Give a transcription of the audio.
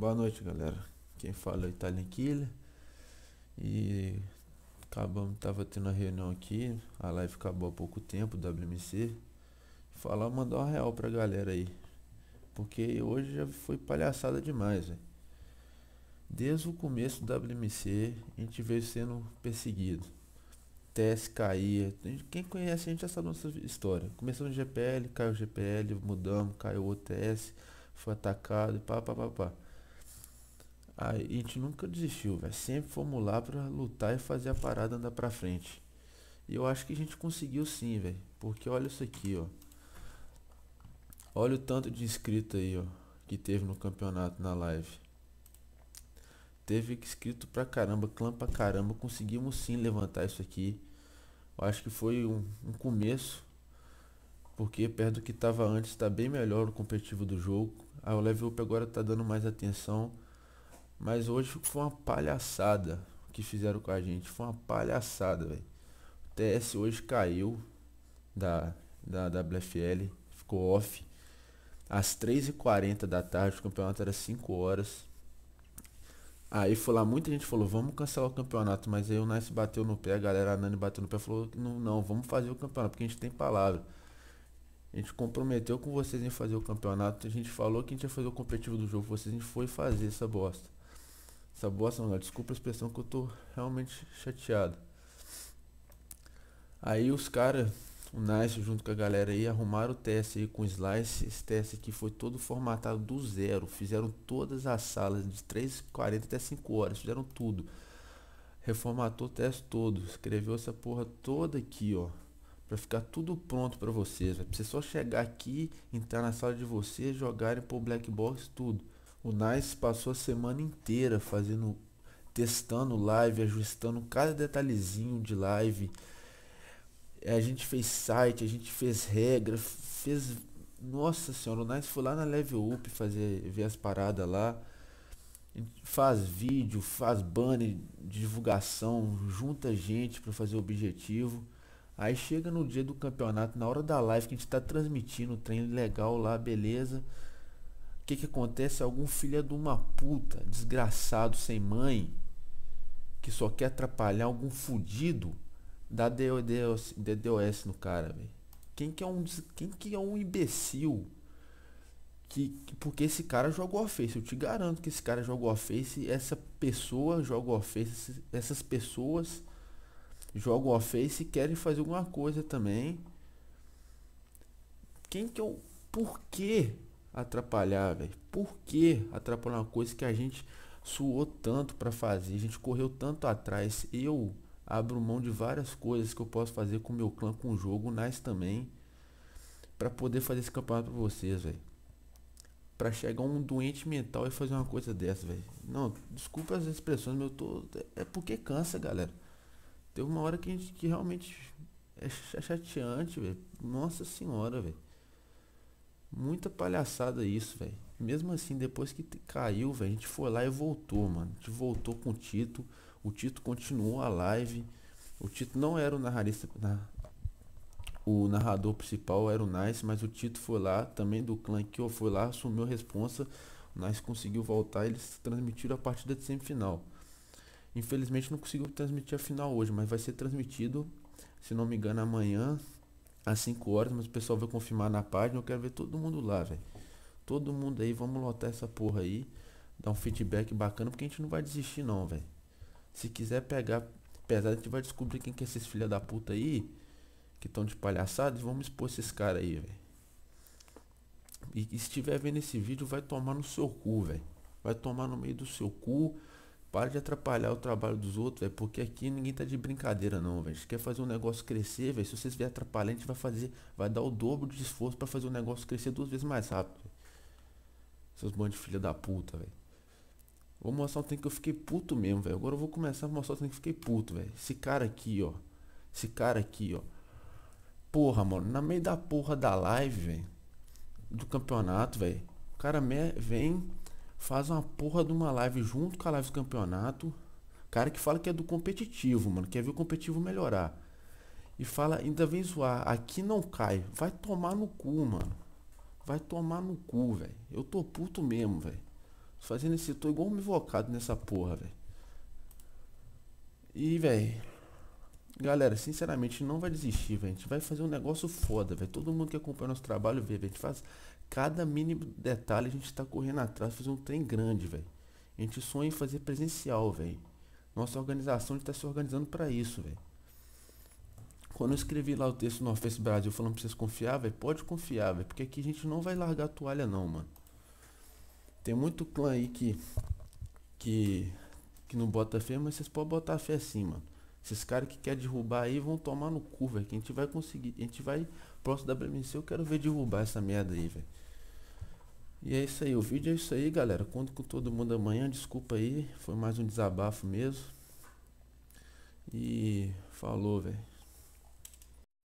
Boa noite, galera. Quem fala é Italian Killer. E acabamos, tava tendo a reunião aqui. A live acabou há pouco tempo, WMC. Falar, mandar uma real pra galera aí. Porque hoje já foi palhaçada demais, velho. Desde o começo do WMC, a gente veio sendo perseguido. TS caía. Quem conhece a gente já sabe a nossa história. Começou no GPL, caiu o GPL, mudamos, caiu o OTS, foi atacado, pá, pá, pá, pá. A gente nunca desistiu, velho. Sempre fomos lá pra lutar e fazer a parada andar pra frente. E eu acho que a gente conseguiu sim, velho. Porque olha isso aqui, ó. Olha o tanto de inscrito aí, ó. Que teve no campeonato na live. Teve inscrito pra caramba, clã pra caramba. Conseguimos sim levantar isso aqui. Eu acho que foi um, um começo. Porque perto do que tava antes, tá bem melhor o competitivo do jogo. A Level Up agora tá dando mais atenção mas hoje foi uma palhaçada o que fizeram com a gente. Foi uma palhaçada, velho. O TS hoje caiu da, da WFL, ficou off. Às 3h40 da tarde, o campeonato era 5 horas. Aí foi lá, muita gente falou, vamos cancelar o campeonato, mas aí o Nice bateu no pé, a galera, a Nani bateu no pé falou, não, não, vamos fazer o campeonato, porque a gente tem palavra. A gente comprometeu com vocês em fazer o campeonato, a gente falou que a gente ia fazer o competitivo do jogo, vocês a gente foi fazer essa bosta. Essa bosta Desculpa a expressão que eu tô realmente chateado. Aí os caras, o Nice junto com a galera aí, arrumaram o teste aí com slice. Esse teste aqui foi todo formatado do zero. Fizeram todas as salas de 3 40 até 5 horas. Fizeram tudo. Reformatou o teste todo. Escreveu essa porra toda aqui, ó para ficar tudo pronto para vocês. Vai só chegar aqui, entrar na sala de vocês, jogarem pro black box tudo. O Nice passou a semana inteira fazendo, testando live, ajustando cada detalhezinho de live. A gente fez site, a gente fez regra, fez. Nossa senhora, o Nice foi lá na Level Up fazer, ver as paradas lá. Faz vídeo, faz banner de divulgação, junta gente para fazer o objetivo. Aí chega no dia do campeonato, na hora da live que a gente está transmitindo, o treino legal lá, beleza que, que acontece? Algum filho é de uma puta, desgraçado, sem mãe, que só quer atrapalhar algum fudido, da DDoS, DDoS no cara, velho. Quem que é um quem que é um imbecil? Que, que porque esse cara jogou a face, eu te garanto que esse cara jogou a face, essa pessoa jogou a face, essas pessoas jogam a face e querem fazer alguma coisa também. Quem que eu é por quê? atrapalhar, velho? Por que atrapalhar uma coisa que a gente suou tanto para fazer, a gente correu tanto atrás? Eu abro mão de várias coisas que eu posso fazer com o meu clã, com o jogo, nas também, para poder fazer esse campeonato pra vocês, velho. Pra chegar um doente mental e fazer uma coisa dessa, velho. Não, desculpa as expressões, meu eu tô. É porque cansa, galera. Teve uma hora que a gente que realmente é chateante, velho. Nossa senhora, velho muita palhaçada isso, velho. Mesmo assim, depois que caiu, velho, a gente foi lá e voltou, mano. A gente voltou com o Tito. O Tito continuou a live. O Tito não era o narrarista. Na... O narrador principal era o Nice, mas o Tito foi lá, também do clã que eu foi lá, assumiu a responsa. O Nice conseguiu voltar eles transmitiram a partida de semifinal. Infelizmente não conseguiu transmitir a final hoje, mas vai ser transmitido, se não me engano, amanhã, às 5 horas, mas o pessoal vai confirmar na página. Eu quero ver todo mundo lá, velho. Todo mundo aí, vamos lotar essa porra aí. Dar um feedback bacana, porque a gente não vai desistir, não, velho. Se quiser pegar pesado, a gente vai descobrir quem que é esses filha da puta aí. Que estão de palhaçada e vamos expor esses caras aí, velho. E, e se estiver vendo esse vídeo, vai tomar no seu cu, velho. Vai tomar no meio do seu cu. Para de atrapalhar o trabalho dos outros, é porque aqui ninguém tá de brincadeira não, velho. quer fazer um negócio crescer, velho, se vocês vier atrapalhar, a gente vai fazer, vai dar o dobro de esforço para fazer o negócio crescer duas vezes mais rápido. Véio. Seus bandos de filha da puta, velho. Vou mostrar um tempo que eu fiquei puto mesmo, velho. Agora eu vou começar a mostrar um tempo que eu fiquei puto, velho. Esse cara aqui, ó. Esse cara aqui, ó. Porra, mano, na meio da porra da live, velho. Do campeonato, velho. O cara vem faz uma porra de uma live junto com a live do campeonato. Cara que fala que é do competitivo, mano. Quer ver o competitivo melhorar. E fala, ainda vem zoar. Aqui não cai. Vai tomar no cu, mano. Vai tomar no cu, velho. Eu tô puto mesmo, velho. Fazendo esse. Tô igual um invocado nessa porra, velho. E, velho. Galera, sinceramente, não vai desistir, velho. A gente vai fazer um negócio foda, velho. Todo mundo que acompanha o nosso trabalho vê, velho. A gente faz cada mínimo detalhe, a gente tá correndo atrás, fazer um trem grande, velho. A gente sonha em fazer presencial, velho. Nossa organização está se organizando para isso, velho. Quando eu escrevi lá o texto no Office Brasil falando pra vocês confiar, velho, pode confiar, velho. Porque aqui a gente não vai largar a toalha, não, mano. Tem muito clã aí que. que. que não bota fé, mas vocês podem botar fé assim, mano. Esses caras que quer derrubar aí vão tomar no cu, velho. Que a gente vai conseguir. A gente vai. Próximo da WMC eu quero ver derrubar essa merda aí, velho. E é isso aí. O vídeo é isso aí, galera. Conto com todo mundo amanhã. Desculpa aí. Foi mais um desabafo mesmo. E falou, velho.